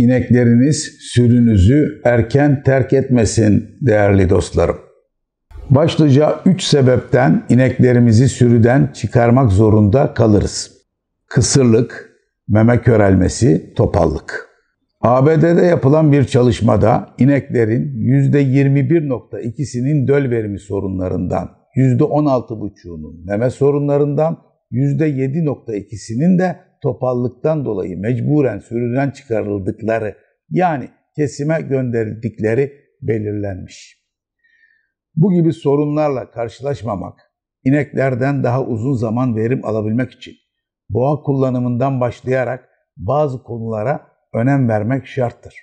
inekleriniz sürünüzü erken terk etmesin değerli dostlarım. Başlıca üç sebepten ineklerimizi sürüden çıkarmak zorunda kalırız. Kısırlık, meme körelmesi, topallık. ABD'de yapılan bir çalışmada ineklerin %21.2'sinin döl verimi sorunlarından, %16.5'unun meme sorunlarından, %7.2'sinin de topallıktan dolayı mecburen sürüden çıkarıldıkları yani kesime gönderildikleri belirlenmiş. Bu gibi sorunlarla karşılaşmamak, ineklerden daha uzun zaman verim alabilmek için boğa kullanımından başlayarak bazı konulara önem vermek şarttır.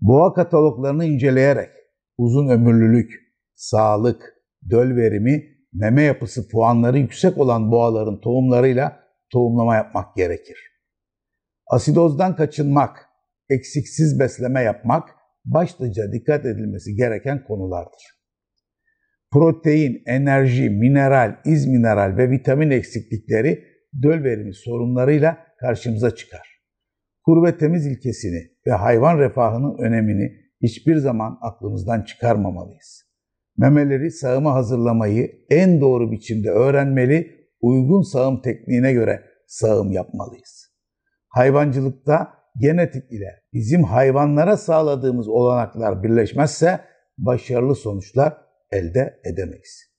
Boğa kataloglarını inceleyerek uzun ömürlülük, sağlık, döl verimi, meme yapısı puanları yüksek olan boğaların tohumlarıyla tohumlama yapmak gerekir. Asidozdan kaçınmak, eksiksiz besleme yapmak başlıca dikkat edilmesi gereken konulardır. Protein, enerji, mineral, iz mineral ve vitamin eksiklikleri döl verimi sorunlarıyla karşımıza çıkar. Kur ve temiz ilkesini ve hayvan refahının önemini hiçbir zaman aklımızdan çıkarmamalıyız. Memeleri sağıma hazırlamayı en doğru biçimde öğrenmeli, uygun sağım tekniğine göre sağım yapmalıyız. Hayvancılıkta genetik ile bizim hayvanlara sağladığımız olanaklar birleşmezse başarılı sonuçlar elde edemeyiz.